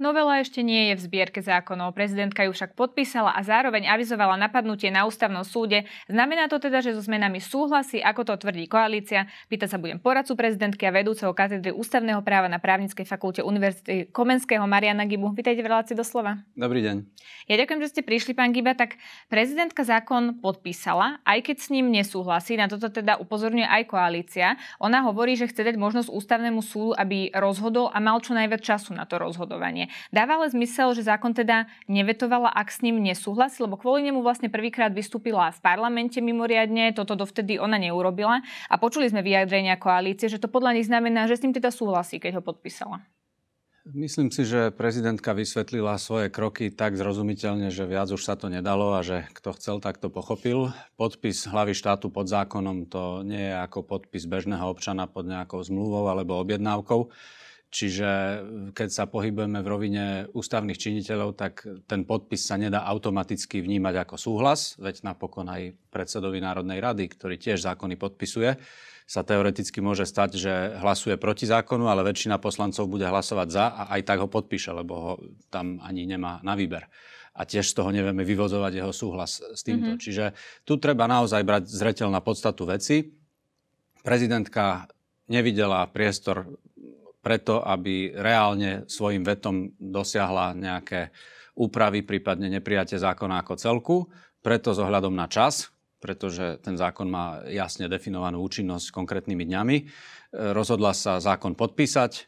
Novela ešte nie je v zbierke zákonov. Prezidentka ju však podpísala a zároveň avizovala napadnutie na ústavnom súde. Znamená to teda, že so zmenami súhlasí, ako to tvrdí koalícia. Pýta sa budem poradcu prezidentky a vedúceho katedry ústavného práva na právnickej fakulte Univerzity Komenského Mariana Gibu. Vítajte v relácii do slova. Dobrý deň. Ja ďakujem, že ste prišli, pán Giba. Tak prezidentka zákon podpísala, aj keď s ním nesúhlasí. Na toto teda upozorňuje aj koalícia. Ona hovorí, že chce dať možnosť ústavnému súdu, aby rozhodol a mal čo najviac času na to rozhodovanie. Dáva ale zmysel, že zákon teda nevetovala, ak s ním nesúhlasí, lebo kvôli nemu vlastne prvýkrát vystúpila v parlamente mimoriadne, toto dovtedy ona neurobila a počuli sme vyjadrenia koalície, že to podľa nich znamená, že s ním teda súhlasí, keď ho podpísala. Myslím si, že prezidentka vysvetlila svoje kroky tak zrozumiteľne, že viac už sa to nedalo a že kto chcel, tak to pochopil. Podpis hlavy štátu pod zákonom to nie je ako podpis bežného občana pod nejakou zmluvou alebo objednávkou. Čiže eh, keď sa pohybujeme v rovine ústavných činiteľov, tak ten podpis sa nedá automaticky vnímať ako súhlas, veď napokon aj predsedovi Národnej rady, ktorý tiež zákony podpisuje, sa teoreticky môže stať, že hlasuje proti zákonu, ale väčšina poslancov bude hlasovať za a aj tak ho podpíše, lebo ho tam ani nemá na výber. A tiež z toho nevieme vyvozovať jeho súhlas s týmto. Mm-hmm. Čiže tu treba naozaj brať zreteľ na podstatu veci. Prezidentka nevidela priestor preto, aby reálne svojim vetom dosiahla nejaké úpravy, prípadne neprijatie zákona ako celku. Preto s ohľadom na čas, pretože ten zákon má jasne definovanú účinnosť s konkrétnymi dňami, e, rozhodla sa zákon podpísať.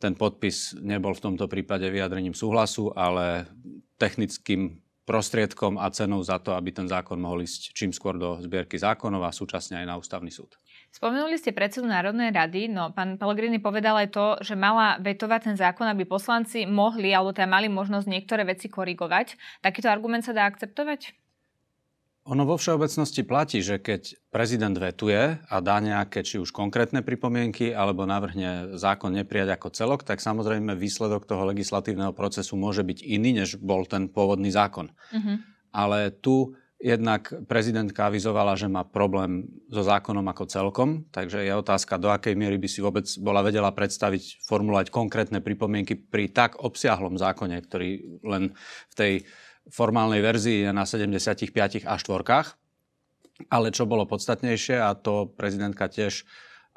Ten podpis nebol v tomto prípade vyjadrením súhlasu, ale technickým prostriedkom a cenou za to, aby ten zákon mohol ísť čím skôr do zbierky zákonov a súčasne aj na ústavný súd. Spomenuli ste predsedu Národnej rady, no pán Pellegrini povedal aj to, že mala vetovať ten zákon, aby poslanci mohli alebo teda mali možnosť niektoré veci korigovať. Takýto argument sa dá akceptovať? Ono vo všeobecnosti platí, že keď prezident vetuje a dá nejaké či už konkrétne pripomienky alebo navrhne zákon neprijať ako celok, tak samozrejme výsledok toho legislatívneho procesu môže byť iný, než bol ten pôvodný zákon. Mm-hmm. Ale tu Jednak prezidentka avizovala, že má problém so zákonom ako celkom, takže je otázka, do akej miery by si vôbec bola vedela predstaviť, formulovať konkrétne pripomienky pri tak obsiahlom zákone, ktorý len v tej formálnej verzii je na 75 a štvorkách. Ale čo bolo podstatnejšie, a to prezidentka tiež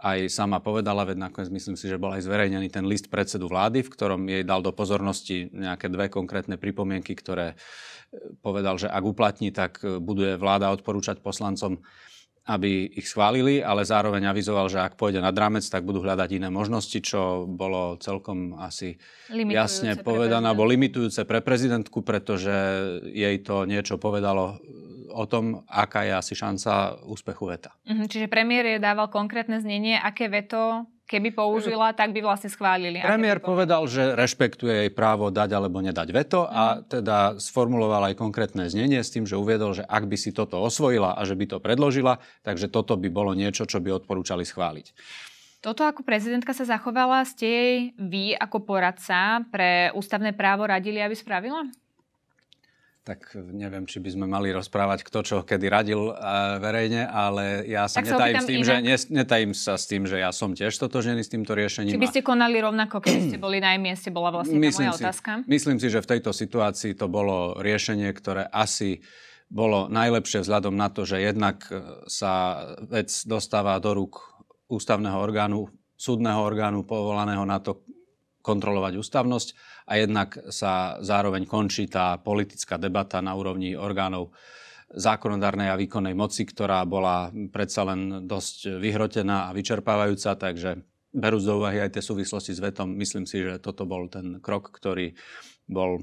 aj sama povedala, veď nakoniec myslím si, že bol aj zverejnený ten list predsedu vlády, v ktorom jej dal do pozornosti nejaké dve konkrétne pripomienky, ktoré e, povedal, že ak uplatní, tak e, bude vláda odporúčať poslancom, aby ich schválili, ale zároveň avizoval, že ak pôjde na dramec, tak budú hľadať iné možnosti, čo bolo celkom asi limitujúce jasne povedané, alebo limitujúce pre prezidentku, pretože jej to niečo povedalo o tom, aká je asi šanca úspechu veta. Mhm, čiže premiér je dával konkrétne znenie, aké veto keby použila, tak by vlastne schválili. Premiér povedal, že rešpektuje jej právo dať alebo nedať veto a mhm. teda sformuloval aj konkrétne znenie s tým, že uviedol, že ak by si toto osvojila a že by to predložila, takže toto by bolo niečo, čo by odporúčali schváliť. Toto ako prezidentka sa zachovala, ste jej vy ako poradca pre ústavné právo radili, aby spravila? tak neviem, či by sme mali rozprávať, kto čo kedy radil eh, verejne, ale ja sa tak netajím, sa s tým, že, netajím sa s tým, že ja som tiež totožený s týmto riešením. Či by ste konali rovnako, keď ste boli na mieste, bola vlastne myslím moja si, otázka? Myslím si, že v tejto situácii to bolo riešenie, ktoré asi bolo najlepšie vzhľadom na to, že jednak eh, sa vec dostáva do rúk ústavného orgánu, súdneho orgánu povolaného na to kontrolovať ústavnosť a jednak sa zároveň končí tá politická debata na úrovni orgánov zákonodárnej a výkonnej moci, ktorá bola predsa len dosť vyhrotená a vyčerpávajúca, takže berúc do úvahy aj tie súvislosti s vetom, myslím si, že toto bol ten krok, ktorý bol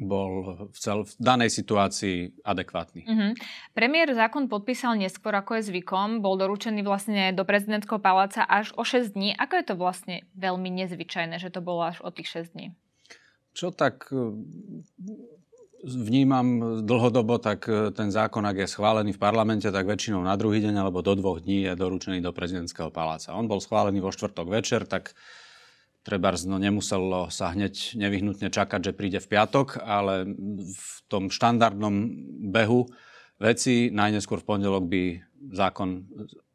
bol v, cel, v danej situácii adekvátny. Mm-hmm. Premiér zákon podpísal neskôr, ako je zvykom. Bol doručený vlastne do prezidentského paláca až o 6 dní. Ako je to vlastne veľmi nezvyčajné, že to bolo až o tých 6 dní? Čo tak eh, vnímam dlhodobo, tak eh, ten zákon, ak je schválený v parlamente, tak väčšinou na druhý deň alebo do dvoch dní je doručený do prezidentského paláca. On bol schválený vo štvrtok večer, tak Trebárs no nemuselo sa hneď nevyhnutne čakať, že príde v piatok, ale v tom štandardnom behu veci najneskôr v pondelok by zákon,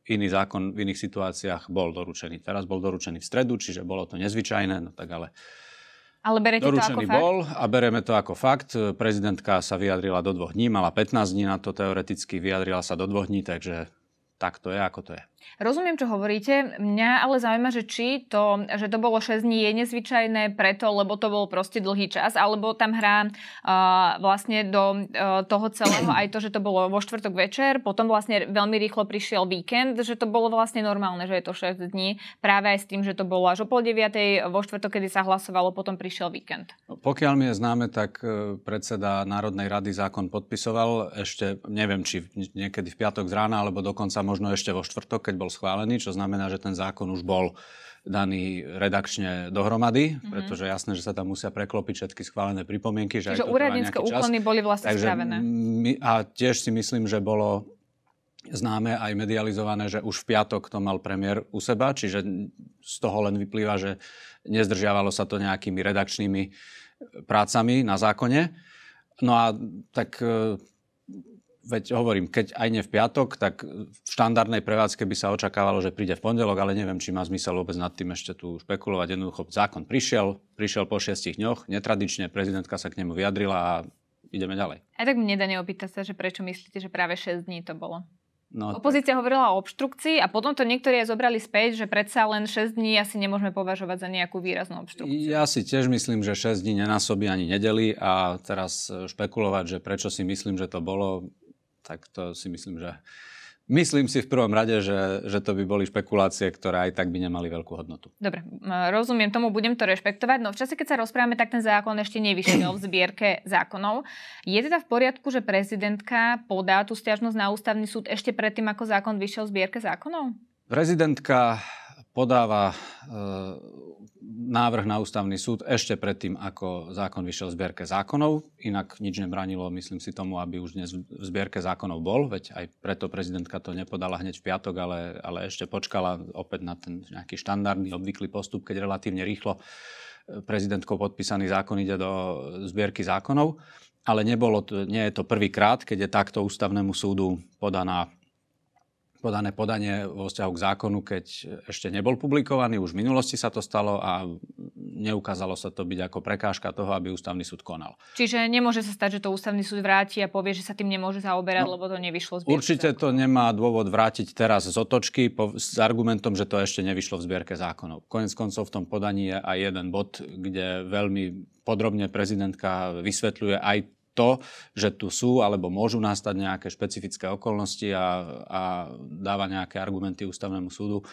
iný zákon v iných situáciách bol doručený. Teraz bol doručený v stredu, čiže bolo to nezvyčajné, no tak ale ale berete Doručený to ako fakt? bol a bereme to ako fakt. Prezidentka sa vyjadrila do dvoch dní, mala 15 dní na to teoreticky, vyjadrila sa do dvoch dní, takže tak to je, ako to je. Rozumiem, čo hovoríte. Mňa ale zaujíma, že či to, že to bolo 6 dní je nezvyčajné preto, lebo to bol proste dlhý čas, alebo tam hrá uh, vlastne do uh, toho celého aj to, že to bolo vo štvrtok večer, potom vlastne veľmi rýchlo prišiel víkend, že to bolo vlastne normálne, že je to 6 dní, práve aj s tým, že to bolo až o pol 9. vo štvrtok, kedy sa hlasovalo, potom prišiel víkend. Pokiaľ mi je známe, tak e, predseda Národnej rady zákon podpisoval ešte, neviem, či niekedy v piatok z rána, alebo dokonca možno ešte vo štvrtok, keď keď bol schválený, čo znamená, že ten zákon už bol daný redakčne dohromady, mm-hmm. pretože jasné, že sa tam musia preklopiť všetky schválené pripomienky. Že Čiže úradnícke úkony boli vlastne Takže spravené. My, a tiež si myslím, že bolo známe aj medializované, že už v piatok to mal premiér u seba, čiže z toho len vyplýva, že nezdržiavalo sa to nejakými redakčnými prácami na zákone. No a tak e, veď hovorím, keď aj nie v piatok, tak v štandardnej prevádzke by sa očakávalo, že príde v pondelok, ale neviem, či má zmysel vôbec nad tým ešte tu špekulovať. Jednoducho zákon prišiel, prišiel po šiestich dňoch, netradične prezidentka sa k nemu vyjadrila a ideme ďalej. A tak mne nedá pýta sa, že prečo myslíte, že práve 6 dní to bolo? No, Opozícia tak. hovorila o obštrukcii a potom to niektorí aj zobrali späť, že predsa len 6 dní asi nemôžeme považovať za nejakú výraznú obštrukciu. Ja si tiež myslím, že 6 dní nenásobí ani nedeli a teraz špekulovať, že prečo si myslím, že to bolo, tak to si myslím, že Myslím si v prvom rade, že, že to by boli špekulácie, ktoré aj tak by nemali veľkú hodnotu. Dobre, rozumiem tomu, budem to rešpektovať. No v čase, keď sa rozprávame, tak ten zákon ešte nevyšiel v zbierke zákonov. Je teda v poriadku, že prezidentka podá tú stiažnosť na ústavný súd ešte predtým, ako zákon vyšiel v zbierke zákonov? Prezidentka podáva e, návrh na ústavný súd ešte predtým, ako zákon vyšiel v zbierke zákonov. Inak nič nebranilo, myslím si tomu, aby už dnes v zbierke zákonov bol, veď aj preto prezidentka to nepodala hneď v piatok, ale, ale ešte počkala opäť na ten nejaký štandardný, obvyklý postup, keď relatívne rýchlo e, prezidentkou podpísaný zákon ide do zbierky zákonov. Ale nebolo, nie je to prvýkrát, keď je takto ústavnému súdu podaná podané podanie vo vzťahu k zákonu, keď ešte nebol publikovaný, už v minulosti sa to stalo a neukázalo sa to byť ako prekážka toho, aby ústavný súd konal. Čiže nemôže sa stať, že to ústavný súd vráti a povie, že sa tým nemôže zaoberať, no, lebo to nevyšlo z Určite zákonu. to nemá dôvod vrátiť teraz z otočky po, s argumentom, že to ešte nevyšlo v zbierke zákonov. Konec koncov v tom podaní je aj jeden bod, kde veľmi podrobne prezidentka vysvetľuje aj to, že tu sú alebo môžu nastať nejaké špecifické okolnosti a, a dáva nejaké argumenty ústavnému súdu,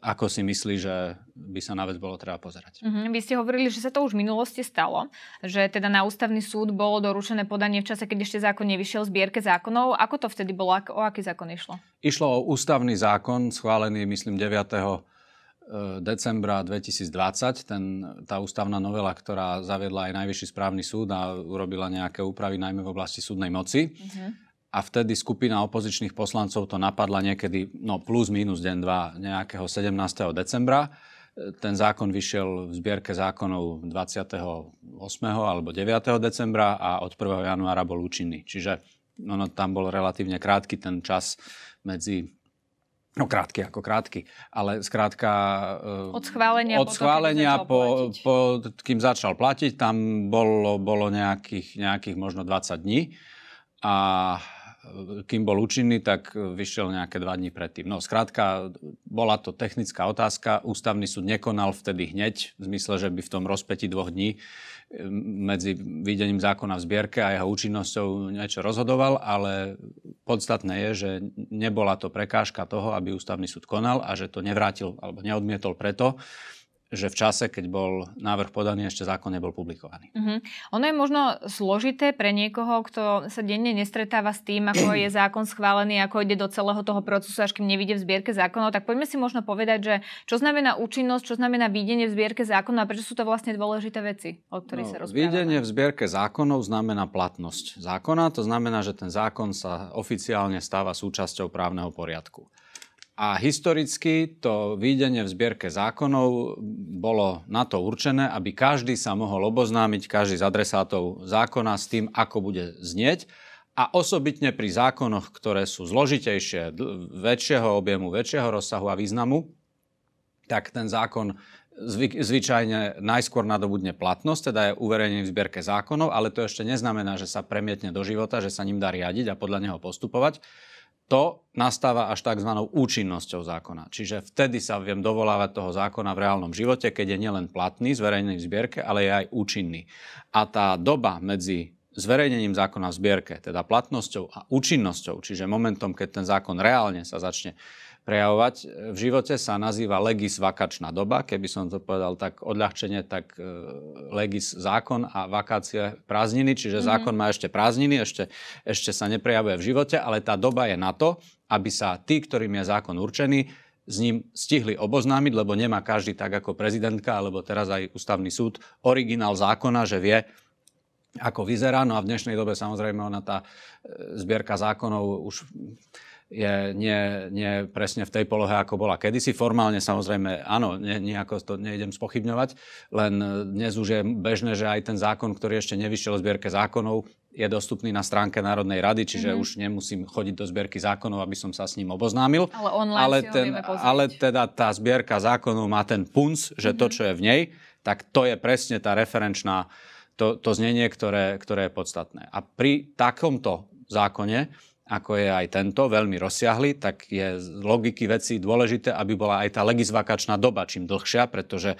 ako si myslí, že by sa na vec bolo treba pozerať. Mm-hmm. Vy ste hovorili, že sa to už v minulosti stalo, že teda na ústavný súd bolo doručené podanie v čase, keď ešte zákon nevyšiel v zbierke zákonov. Ako to vtedy bolo? O aký zákon išlo? Išlo o ústavný zákon, schválený, myslím, 9 Eh, decembra 2020, ten, tá ústavná novela, ktorá zaviedla aj Najvyšší správny súd a urobila nejaké úpravy najmä v oblasti súdnej moci. Uh-huh. A vtedy skupina opozičných poslancov to napadla niekedy, no plus minus deň, dva, nejakého 17. decembra. Eh, ten zákon vyšiel v zbierke zákonov 28. alebo 9. decembra a od 1. januára bol účinný. Čiže no, no, tam bol relatívne krátky ten čas medzi No krátky ako krátky, ale skrátka... E, od schválenia, od schválenia po, po, po, kým začal platiť, tam bolo, bolo nejakých, nejakých možno 20 dní. A e, kým bol účinný, tak vyšiel nejaké dva dní predtým. No skrátka, bola to technická otázka. Ústavný súd nekonal vtedy hneď, v zmysle, že by v tom rozpeti dvoch dní uh, medzi videním zákona v zbierke a jeho účinnosťou niečo rozhodoval, ale podstatné je, že nebola to prekážka toho, aby ústavný súd konal a že to nevrátil alebo neodmietol preto, že v čase, keď bol návrh podaný, ešte zákon nebol publikovaný. Uh-huh. Ono je možno zložité pre niekoho, kto sa denne nestretáva s tým, ako je zákon schválený, ako ide do celého toho procesu, až kým nevidie v zbierke zákonov. Tak poďme si možno povedať, že čo znamená účinnosť, čo znamená videnie v zbierke zákonov a prečo sú to vlastne dôležité veci, o ktorých no, sa rozprávame. Videnie no? v zbierke zákonov znamená platnosť zákona, to znamená, že ten zákon sa oficiálne stáva súčasťou právneho poriadku. A historicky to výdenie v zbierke zákonov bolo na to určené, aby každý sa mohol oboznámiť, každý z adresátov zákona s tým, ako bude znieť. A osobitne pri zákonoch, ktoré sú zložitejšie, väčšieho objemu, väčšieho rozsahu a významu, tak ten zákon zvy, zvyčajne najskôr nadobudne platnosť, teda je uverejnený v zbierke zákonov, ale to ešte neznamená, že sa premietne do života, že sa ním dá riadiť a podľa neho postupovať to nastáva až tzv. účinnosťou zákona. Čiže vtedy sa viem dovolávať toho zákona v reálnom živote, keď je nielen platný, zverejnený v zbierke, ale je aj účinný. A tá doba medzi zverejnením zákona v zbierke, teda platnosťou a účinnosťou, čiže momentom, keď ten zákon reálne sa začne prejavovať v živote, sa nazýva legis vakačná doba. Keby som to povedal tak odľahčenie, tak e, legis zákon a vakácie prázdniny, čiže mm-hmm. zákon má ešte prázdniny, ešte, ešte sa neprejavuje v živote, ale tá doba je na to, aby sa tí, ktorým je zákon určený, s ním stihli oboznámiť, lebo nemá každý tak ako prezidentka, alebo teraz aj ústavný súd, originál zákona, že vie, ako vyzerá. No a v dnešnej dobe samozrejme ona tá e, zbierka zákonov už je nie, nie presne v tej polohe, ako bola kedysi. Formálne samozrejme, áno, ne, nejako to nejdem spochybňovať, len e, dnes už je bežné, že aj ten zákon, ktorý ešte nevyšiel v zbierke zákonov, je dostupný na stránke Národnej rady, čiže mm-hmm. už nemusím chodiť do zbierky zákonov, aby som sa s ním oboznámil. Ale online ale, ten, ale teda tá zbierka zákonov má ten punc, že mm-hmm. to, mhm. čo je v nej, tak to je presne tá referenčná, to, to znenie, ktoré, ktoré je podstatné. A pri takomto zákone ako je aj tento, veľmi rozsiahly, tak je z logiky veci dôležité, aby bola aj tá legisvakačná doba čím dlhšia, pretože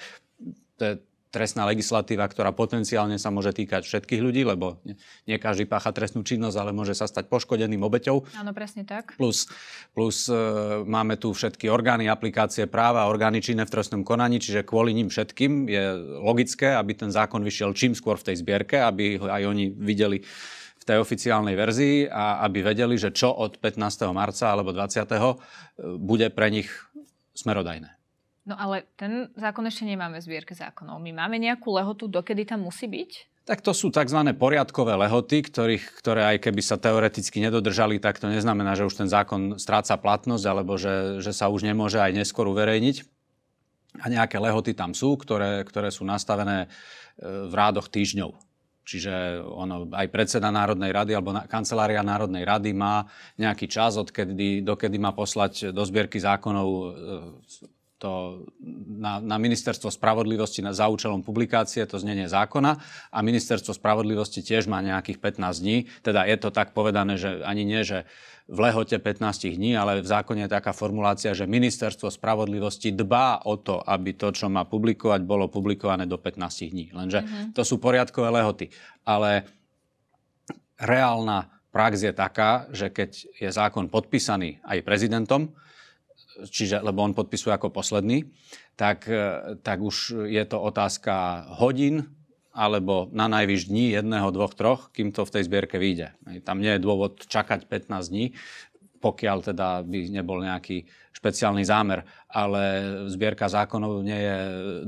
to je trestná legislatíva, ktorá potenciálne sa môže týkať všetkých ľudí, lebo nie každý pácha trestnú činnosť, ale môže sa stať poškodeným obeťou. Áno, presne tak. Plus, plus e, máme tu všetky orgány, aplikácie práva, orgány činné v trestnom konaní, čiže kvôli ním všetkým je logické, aby ten zákon vyšiel čím skôr v tej zbierke, aby aj oni videli tej oficiálnej verzii a aby vedeli, že čo od 15. marca alebo 20. E, bude pre nich smerodajné. No ale ten zákon ešte nemáme v zbierke zákonov. My máme nejakú lehotu, dokedy tam musí byť? Tak to sú tzv. poriadkové lehoty, ktorých, ktoré aj keby sa teoreticky nedodržali, tak to neznamená, že už ten zákon stráca platnosť alebo že, že sa už nemôže aj neskôr uverejniť. A nejaké lehoty tam sú, ktoré, ktoré sú nastavené e, v rádoch týždňov. Čiže ono, aj predseda Národnej rady alebo na, kancelária Národnej rady má nejaký čas, odkedy, dokedy má poslať do zbierky zákonov e, to na, na ministerstvo spravodlivosti na, za účelom publikácie, to znenie zákona a ministerstvo spravodlivosti tiež má nejakých 15 dní. Teda je to tak povedané, že ani nie, že v lehote 15 dní, ale v zákone je taká formulácia, že ministerstvo spravodlivosti dbá o to, aby to, čo má publikovať, bolo publikované do 15 dní. Lenže uh-huh. to sú poriadkové lehoty. Ale reálna prax je taká, že keď je zákon podpísaný aj prezidentom, čiže, lebo on podpisuje ako posledný, tak, eh, tak už je to otázka hodín, alebo na najvyš dní jedného, dvoch, troch, kým to v tej zbierke vyjde. Tam nie je dôvod čakať 15 dní, pokiaľ teda by nebol nejaký špeciálny zámer. Ale zbierka zákonov nie je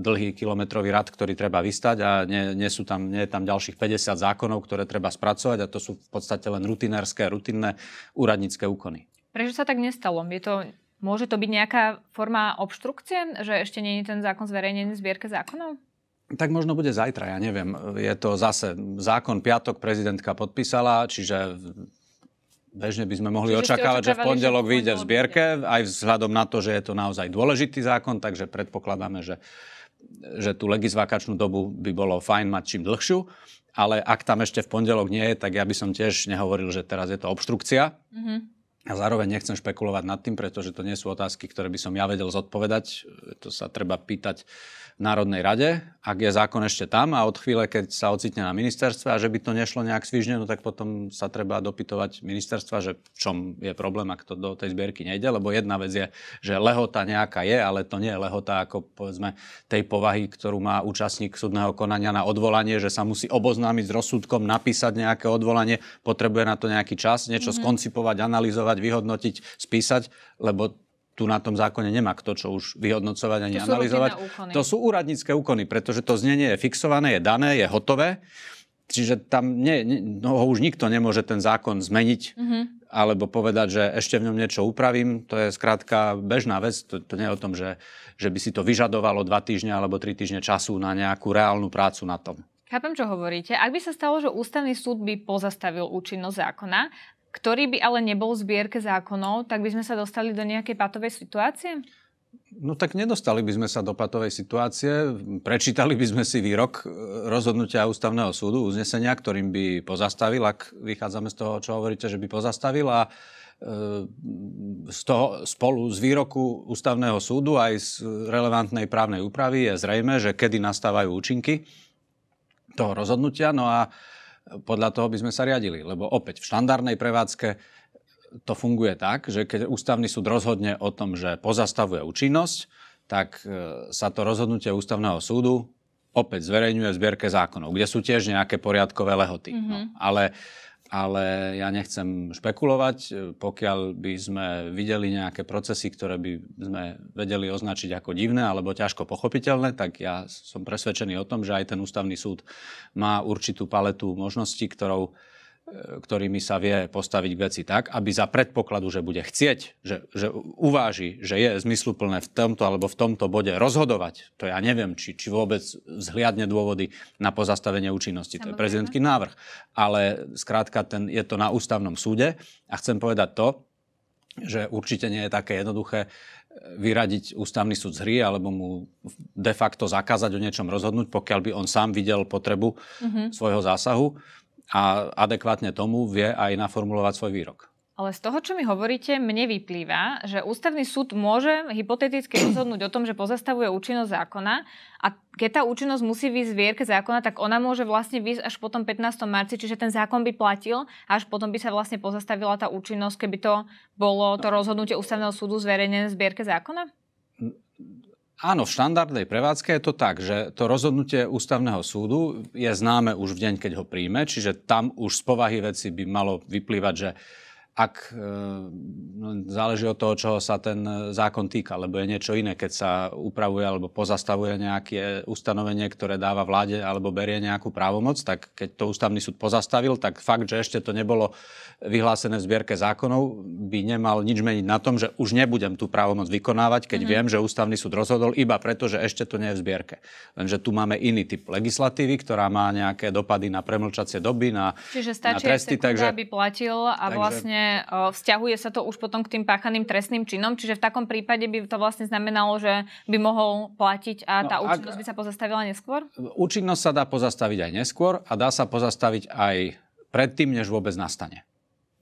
dlhý kilometrový rad, ktorý treba vystať a nie, nie, sú tam, nie je tam ďalších 50 zákonov, ktoré treba spracovať a to sú v podstate len rutinárske, rutinné úradnícke úkony. Prečo sa tak nestalo? Je to, môže to byť nejaká forma obštrukcie, že ešte nie je ten zákon zverejnený v zbierke zákonov? Tak možno bude zajtra, ja neviem. Je to zase zákon piatok prezidentka podpísala, čiže bežne by sme mohli Čiže očakávať, že v pondelok vyjde v zbierke, aj vzhľadom na to, že je to naozaj dôležitý zákon, takže predpokladáme, že, že tú legisvakačnú dobu by bolo fajn mať čím dlhšiu. Ale ak tam ešte v pondelok nie je, tak ja by som tiež nehovoril, že teraz je to obštrukcia. Mm-hmm a zároveň nechcem špekulovať nad tým, pretože to nie sú otázky, ktoré by som ja vedel zodpovedať. To sa treba pýtať v Národnej rade, ak je zákon ešte tam a od chvíle, keď sa ocitne na ministerstve a že by to nešlo nejak svižne, no tak potom sa treba dopytovať ministerstva, že v čom je problém, ak to do tej zbierky nejde, lebo jedna vec je, že lehota nejaká je, ale to nie je lehota ako povedzme tej povahy, ktorú má účastník súdneho konania na odvolanie, že sa musí oboznámiť s rozsudkom, napísať nejaké odvolanie, potrebuje na to nejaký čas, niečo mm-hmm. skoncipovať, analyzovať analyzovať, vyhodnotiť, spísať, lebo tu na tom zákone nemá kto čo už vyhodnocovať ani to analyzovať. to sú úradnícke úkony, pretože to znenie je fixované, je dané, je hotové. Čiže tam nie, nie, no, ho už nikto nemôže ten zákon zmeniť mm-hmm. alebo povedať, že ešte v ňom niečo upravím. To je skrátka bežná vec. To, to nie je o tom, že, že by si to vyžadovalo dva týždne alebo tri týždne času na nejakú reálnu prácu na tom. Chápem, čo hovoríte. Ak by sa stalo, že ústavný súd by pozastavil účinnosť zákona, ktorý by ale nebol v zbierke zákonov, tak by sme sa dostali do nejakej patovej situácie? No tak nedostali by sme sa do patovej situácie, prečítali by sme si výrok e, rozhodnutia ústavného súdu, uznesenia, ktorým by pozastavil, ak vychádzame z toho, čo hovoríte, že by pozastavil a e, z toho, spolu z výroku ústavného súdu aj z relevantnej právnej úpravy je zrejme, že kedy nastávajú účinky toho rozhodnutia. No a podľa toho by sme sa riadili. Lebo opäť v štandardnej prevádzke to funguje tak, že keď ústavný súd rozhodne o tom, že pozastavuje účinnosť, tak e, sa to rozhodnutie ústavného súdu opäť zverejňuje v zbierke zákonov, kde sú tiež nejaké poriadkové lehoty. Mm-hmm. No, mhm. ale ale ja nechcem špekulovať. Pokiaľ by sme videli nejaké procesy, ktoré by sme vedeli označiť ako divné alebo ťažko pochopiteľné, tak ja som presvedčený o tom, že aj ten ústavný súd má určitú paletu možností, ktorou ktorými sa vie postaviť k veci tak, aby za predpokladu, že bude chcieť, že, že uváži, že je zmysluplné v tomto alebo v tomto bode rozhodovať, to ja neviem, či, či vôbec zhliadne dôvody na pozastavenie účinnosti. Samozrejme. To je prezidentský návrh. Ale skrátka ten, je to na ústavnom súde a chcem povedať to, že určite nie je také jednoduché eh, vyradiť ústavný súd z hry alebo mu de facto zakázať o niečom rozhodnúť, pokiaľ by on sám videl potrebu mm-hmm. svojho zásahu a adekvátne tomu vie aj naformulovať svoj výrok. Ale z toho, čo mi hovoríte, mne vyplýva, že ústavný súd môže hypoteticky rozhodnúť o tom, že pozastavuje účinnosť zákona a keď tá účinnosť musí výjsť v zákona, tak ona môže vlastne výjsť až potom 15. marci, čiže ten zákon by platil a až potom by sa vlastne pozastavila tá účinnosť, keby to bolo to rozhodnutie ústavného súdu zverejnené v zbierke zákona? Áno, v štandardnej prevádzke je to tak, že to rozhodnutie ústavného súdu je známe už v deň, keď ho príjme, čiže tam už z povahy veci by malo vyplývať, že ak eh, no, záleží od toho, čoho sa ten eh, zákon týka, lebo je niečo iné, keď sa upravuje alebo pozastavuje nejaké ustanovenie, ktoré dáva vláde alebo berie nejakú právomoc, tak keď to ústavný súd pozastavil, tak fakt, že ešte to nebolo vyhlásené v zbierke zákonov, by nemal nič meniť na tom, že už nebudem tú právomoc vykonávať, keď mm-hmm. viem, že ústavný súd rozhodol iba preto, že ešte to nie je v zbierke. Lenže tu máme iný typ legislatívy, ktorá má nejaké dopady na premlčacie doby, na, Čiže stačí na tresty. Sekunda, takže, aby platil a takže, vlastne vzťahuje sa to už potom k tým páchaným trestným činom, čiže v takom prípade by to vlastne znamenalo, že by mohol platiť a no, tá no, účinnosť ak... by sa pozastavila neskôr? Účinnosť sa dá pozastaviť aj neskôr a dá sa pozastaviť aj predtým, než vôbec nastane.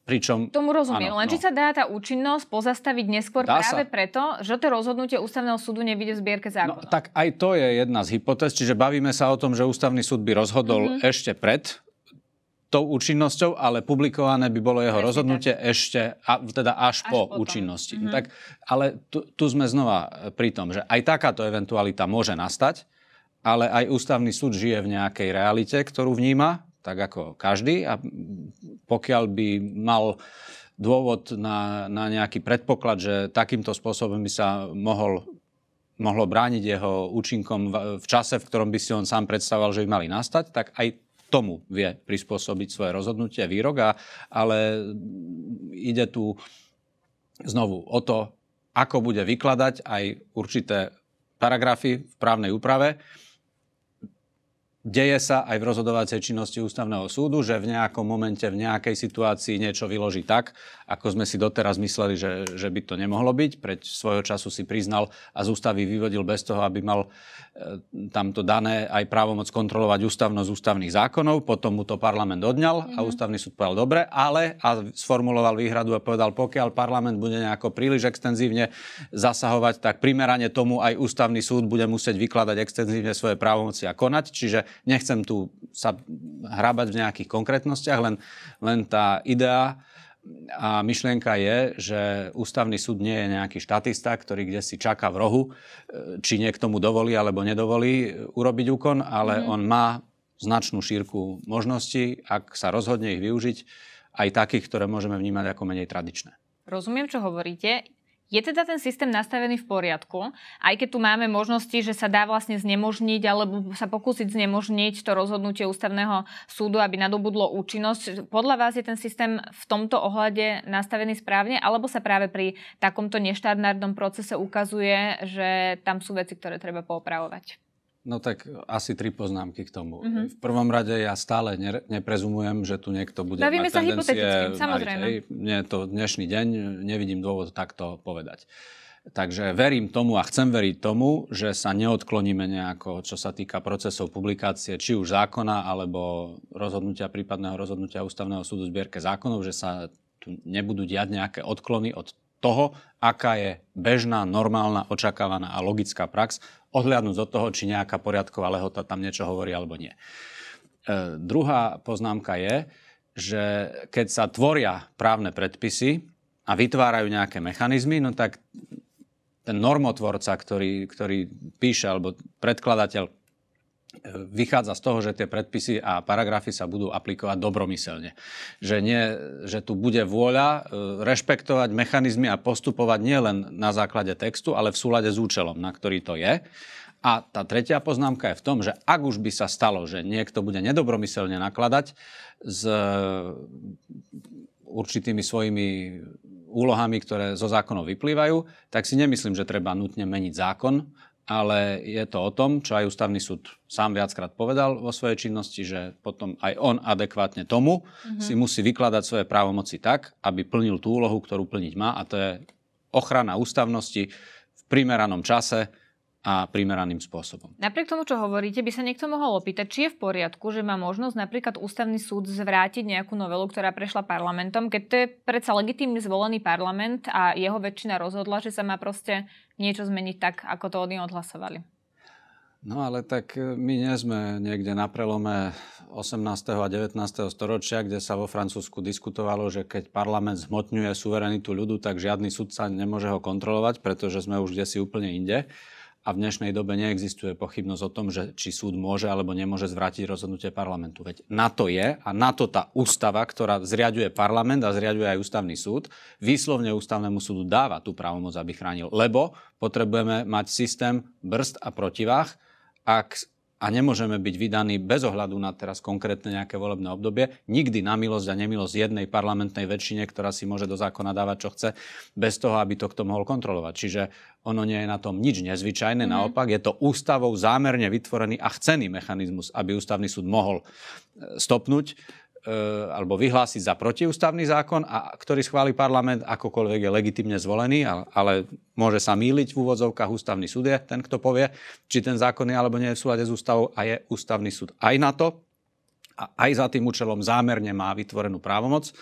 Pričom, Tomu rozumiem, áno, len no. či sa dá tá účinnosť pozastaviť neskôr dá práve sa. preto, že to rozhodnutie ústavného súdu nevidie v zbierke zákonov. No, tak aj to je jedna z hypotéz, čiže bavíme sa o tom, že ústavný súd by rozhodol mm-hmm. ešte pred tou účinnosťou, ale publikované by bolo jeho Ešte rozhodnutie tak. ešte, a, teda až, až po potom. účinnosti. Mm-hmm. Tak, ale tu, tu sme znova e, pri tom, že aj takáto eventualita môže nastať, ale aj ústavný súd žije v nejakej realite, ktorú vníma, tak ako každý. A pokiaľ by mal dôvod na, na nejaký predpoklad, že takýmto spôsobom by sa mohol mohlo brániť jeho účinkom v, v čase, v ktorom by si on sám predstavoval, že by mali nastať, tak aj tomu vie prispôsobiť svoje rozhodnutie výrok, ale mm, ide tu znovu o to, ako bude vykladať aj určité paragrafy v právnej úprave. Deje sa aj v rozhodovacej činnosti ústavného súdu, že v nejakom momente, v nejakej situácii niečo vyloží tak, ako sme si doteraz mysleli, že, že by to nemohlo byť. Preď svojho času si priznal a z ústavy vyvodil bez toho, aby mal E, tamto dané aj právomoc kontrolovať ústavnosť ústavných zákonov, potom mu to parlament odňal a mhm. ústavný súd povedal dobre, ale a sformuloval výhradu a povedal, pokiaľ parlament bude nejako príliš extenzívne zasahovať, tak primerane tomu aj ústavný súd bude musieť vykladať extenzívne svoje právomoci a konať, čiže nechcem tu sa hrábať v nejakých konkrétnostiach, len, len tá idea, a myšlienka je, že ústavný súd nie je nejaký štatista, ktorý kde si čaká v rohu, e, či niekto mu dovolí alebo nedovolí e, urobiť úkon, ale mm-hmm. on má značnú šírku možností, ak sa rozhodne ich využiť, aj takých, ktoré môžeme vnímať ako menej tradičné. Rozumiem, čo hovoríte. Je teda ten systém nastavený v poriadku, aj keď tu máme možnosti, že sa dá vlastne znemožniť alebo sa pokúsiť znemožniť to rozhodnutie ústavného súdu, aby nadobudlo účinnosť. Podľa vás je ten systém v tomto ohľade nastavený správne, alebo sa práve pri takomto neštandardnom procese ukazuje, že tam sú veci, ktoré treba poopravovať? No tak e, asi tri poznámky k tomu. Mm-hmm. V prvom rade ja stále ne, neprezumujem, že tu niekto bude Bavíme mať sa hypoteticky, samozrejme. Hej, mne to dnešný deň, nevidím dôvod takto povedať. Takže verím tomu a chcem veriť tomu, že sa neodkloníme nejako, čo sa týka procesov publikácie, či už zákona, alebo rozhodnutia, prípadného rozhodnutia Ústavného súdu zbierke zákonov, že sa tu nebudú diať nejaké odklony od toho, aká je bežná, normálna, očakávaná a logická prax, odhľadnúť od toho, či nejaká poriadková lehota tam niečo hovorí alebo nie. E, druhá poznámka je, že keď sa tvoria právne predpisy a vytvárajú nejaké mechanizmy, no tak ten normotvorca, ktorý, ktorý píše, alebo predkladateľ vychádza z toho, že tie predpisy a paragrafy sa budú aplikovať dobromyselne. Že, nie, že tu bude vôľa e, rešpektovať mechanizmy a postupovať nielen na základe textu, ale v súlade s účelom, na ktorý to je. A tá tretia poznámka je v tom, že ak už by sa stalo, že niekto bude nedobromyselne nakladať s e, určitými svojimi úlohami, ktoré zo zákonov vyplývajú, tak si nemyslím, že treba nutne meniť zákon, ale je to o tom, čo aj ústavný súd sám viackrát povedal vo svojej činnosti, že potom aj on adekvátne tomu mm-hmm. si musí vykladať svoje právomoci tak, aby plnil tú úlohu, ktorú plniť má, a to je ochrana ústavnosti v primeranom čase, a primeraným spôsobom. Napriek tomu, čo hovoríte, by sa niekto mohol opýtať, či je v poriadku, že má možnosť napríklad ústavný súd zvrátiť nejakú novelu, ktorá prešla parlamentom, keď to je predsa legitímne zvolený parlament a jeho väčšina rozhodla, že sa má proste niečo zmeniť tak, ako to oni odhlasovali. No ale tak e, my nie sme niekde na prelome 18. a 19. storočia, kde sa vo Francúzsku diskutovalo, že keď parlament zmotňuje suverenitu ľudu, tak žiadny sudca nemôže ho kontrolovať, pretože sme už kde si úplne inde a v dnešnej dobe neexistuje pochybnosť o tom, že či súd môže alebo nemôže zvrátiť rozhodnutie parlamentu. Veď na to je a na to tá ústava, ktorá zriaduje parlament a zriaduje aj ústavný súd, výslovne ústavnému súdu dáva tú právomoc, aby chránil. Lebo potrebujeme mať systém brzd a protivách, ak a nemôžeme byť vydaní bez ohľadu na teraz konkrétne nejaké volebné obdobie, nikdy na milosť a nemilosť jednej parlamentnej väčšine, ktorá si môže do zákona dávať, čo chce, bez toho, aby to kto mohol kontrolovať. Čiže ono nie je na tom nič nezvyčajné, mm. naopak je to ústavou zámerne vytvorený a chcený mechanizmus, aby ústavný súd mohol e, stopnúť E, alebo vyhlásiť za protiústavný zákon, a, ktorý schváli parlament, akokoľvek je legitimne zvolený, ale môže sa míliť v úvodzovkách ústavný súd je ten, kto povie, či ten zákon je alebo nie je v súlade s ústavou a je ústavný súd aj na to a aj za tým účelom zámerne má vytvorenú právomoc,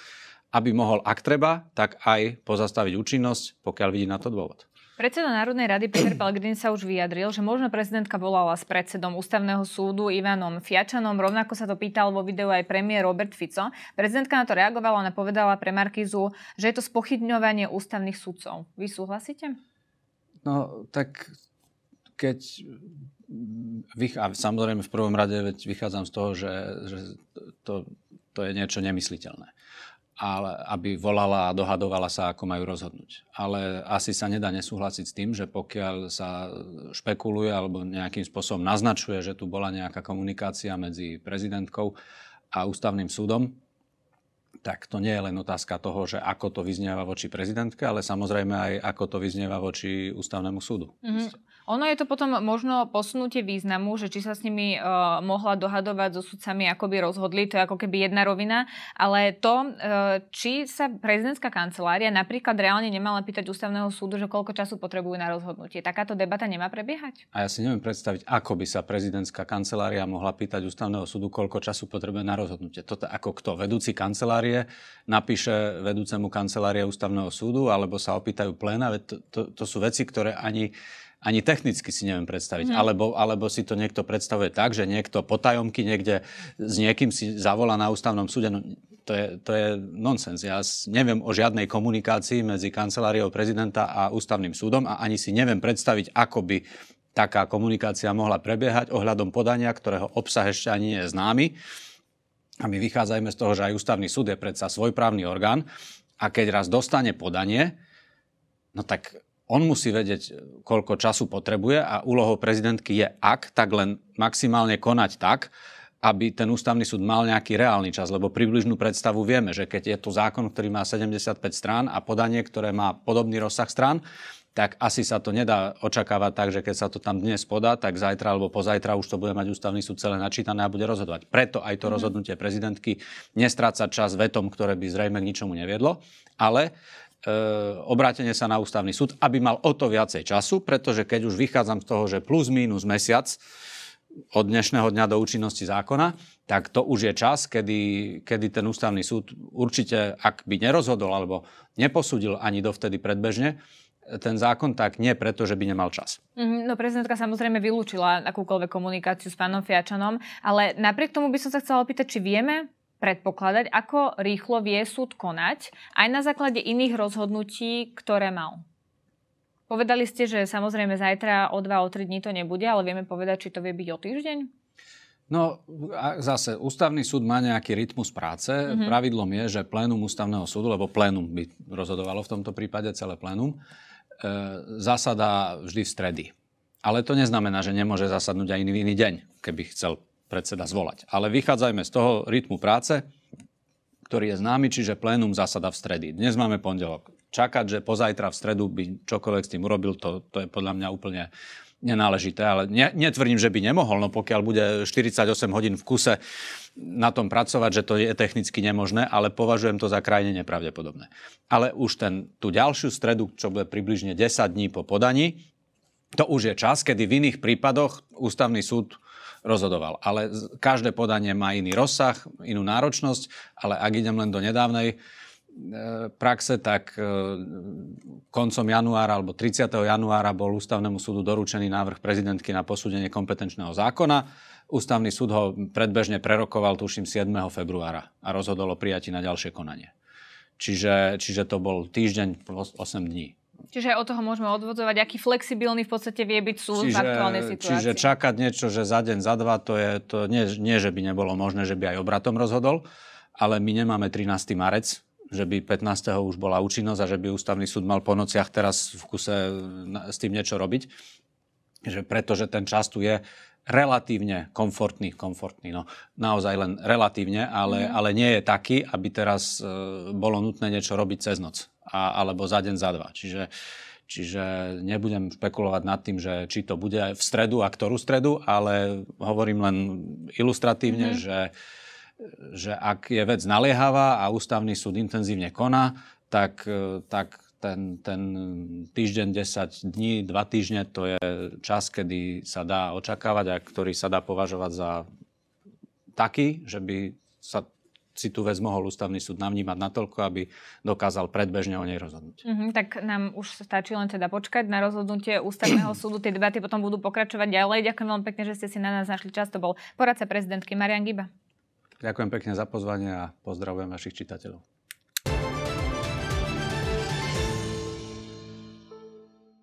aby mohol, ak treba, tak aj pozastaviť účinnosť, pokiaľ vidí na to dôvod. Predseda Národnej rady Peter Pellegrini sa už vyjadril, že možno prezidentka volala s predsedom ústavného súdu Ivanom Fiačanom. Rovnako sa to pýtal vo videu aj premiér Robert Fico. Prezidentka na to reagovala, ona povedala pre Markizu, že je to spochybňovanie ústavných súdcov. Vy súhlasíte? No, tak keď a samozrejme v prvom rade veď vychádzam z toho, že, že to, to je niečo nemysliteľné ale aby volala a dohadovala sa, ako majú rozhodnúť. Ale asi sa nedá nesúhlasiť s tým, že pokiaľ sa špekuluje alebo nejakým spôsobom naznačuje, že tu bola nejaká komunikácia medzi prezidentkou a ústavným súdom, tak to nie je len otázka toho, že ako to vyznieva voči prezidentke, ale samozrejme aj ako to vyznieva voči ústavnému súdu. Mm-hmm. Ono je to potom možno posunutie významu, že či sa s nimi e, mohla dohadovať so sudcami, ako by rozhodli, to je ako keby jedna rovina, ale to, e, či sa prezidentská kancelária napríklad reálne nemala pýtať ústavného súdu, že koľko času potrebujú na rozhodnutie. Takáto debata nemá prebiehať? A ja si neviem predstaviť, ako by sa prezidentská kancelária mohla pýtať ústavného súdu, koľko času potrebuje na rozhodnutie. Toto ako kto? Vedúci kancelárie napíše vedúcemu kancelárie ústavného súdu, alebo sa opýtajú pléna, to, to, to sú veci, ktoré ani ani technicky si neviem predstaviť. Mm. Alebo, alebo si to niekto predstavuje tak, že niekto potajomky niekde s niekým si zavolá na ústavnom súde. No, to je, to je nonsens. Ja neviem o žiadnej komunikácii medzi kanceláriou prezidenta a ústavným súdom a ani si neviem predstaviť, ako by taká komunikácia mohla prebiehať ohľadom podania, ktorého obsah ešte ani nie je známy. A my vychádzajme z toho, že aj ústavný súd je predsa svojprávny orgán a keď raz dostane podanie, no tak on musí vedieť, e, koľko času potrebuje a úlohou prezidentky je, ak, tak len maximálne konať tak, aby ten ústavný súd mal nejaký reálny čas, lebo približnú predstavu vieme, že keď je to zákon, ktorý má 75 strán a podanie, ktoré má podobný rozsah strán, tak asi sa to nedá očakávať tak, že keď sa to tam dnes podá, tak zajtra alebo pozajtra už to bude mať ústavný súd celé načítané a bude rozhodovať. Preto aj to mhm. rozhodnutie prezidentky nestráca čas vetom, ktoré by zrejme k ničomu neviedlo, ale E, obrátenie sa na ústavný súd, aby mal o to viacej času, pretože keď už vychádzam z toho, že plus mínus mesiac od dnešného dňa do účinnosti zákona, tak to už je čas, kedy, kedy ten ústavný súd určite, ak by nerozhodol alebo neposudil ani dovtedy predbežne, ten zákon, tak nie preto, že by nemal čas. Mhm, no prezidentka samozrejme vylúčila akúkoľvek komunikáciu s pánom Fiačanom, ale napriek tomu by som sa chcela opýtať, či vieme, predpokladať, ako rýchlo vie súd konať aj na základe iných rozhodnutí, ktoré mal? Povedali ste, že samozrejme zajtra o dva, o tri dní to nebude, ale vieme povedať, či to vie byť o týždeň? No a zase, ústavný súd má nejaký rytmus práce. Mm-hmm. Pravidlom je, že plénum ústavného súdu, lebo plénum by rozhodovalo v tomto prípade celé plénum, e, zasadá vždy v stredy. Ale to neznamená, že nemôže zasadnúť aj iný, iný deň, keby chcel predseda zvolať. Ale vychádzajme z toho rytmu práce, ktorý je známy, čiže plénum zasada v stredy. Dnes máme pondelok. Čakať, že pozajtra v stredu by čokoľvek s tým urobil, to, to je podľa mňa úplne nenáležité, ale ne, netvrdím, že by nemohol, no pokiaľ bude 48 hodín v kuse na tom pracovať, že to je technicky nemožné, ale považujem to za krajne nepravdepodobné. Ale už ten, tú ďalšiu stredu, čo bude približne 10 dní po podaní, to už je čas, kedy v iných prípadoch ústavný súd rozhodoval. Ale každé podanie má iný rozsah, inú náročnosť, ale ak idem len do nedávnej e, praxe, tak e, koncom januára alebo 30. januára bol ústavnému súdu doručený návrh prezidentky na posúdenie kompetenčného zákona. Ústavný súd ho predbežne prerokoval, tuším, 7. februára a rozhodol o prijati na ďalšie konanie. Čiže, čiže to bol týždeň 8 dní. Čiže aj od toho môžeme odvodzovať, aký flexibilný v podstate vie byť súd čiže, v aktuálnej situácii. Čiže čakať niečo, že za deň, za dva, to, je, to nie, nie, že by nebolo možné, že by aj obratom rozhodol, ale my nemáme 13. marec, že by 15. už bola účinnosť a že by ústavný súd mal po nociach teraz v kuse s tým niečo robiť. Že pretože ten čas tu je relatívne komfortný, komfortný, no naozaj len relatívne, ale, mm. ale nie je taký, aby teraz e, bolo nutné niečo robiť cez noc a, alebo za deň, za dva. Čiže, čiže nebudem špekulovať nad tým, že či to bude v stredu a ktorú stredu, ale hovorím len ilustratívne, mm-hmm. že, že ak je vec naliehavá a ústavný súd intenzívne koná, tak, tak ten, ten týždeň, 10 dní, 2 týždne, to je čas, kedy sa dá očakávať a ktorý sa dá považovať za taký, že by sa si tú vec mohol ústavný súd navnímať natoľko, aby dokázal predbežne o nej rozhodnúť. Mm-hmm, tak nám už stačí len teda počkať na rozhodnutie ústavného súdu. Tie debaty potom budú pokračovať ďalej. Ďakujem veľmi pekne, že ste si na nás našli čas. To bol poradca prezidentky Marian Giba. Ďakujem pekne za pozvanie a pozdravujem vašich čitateľov.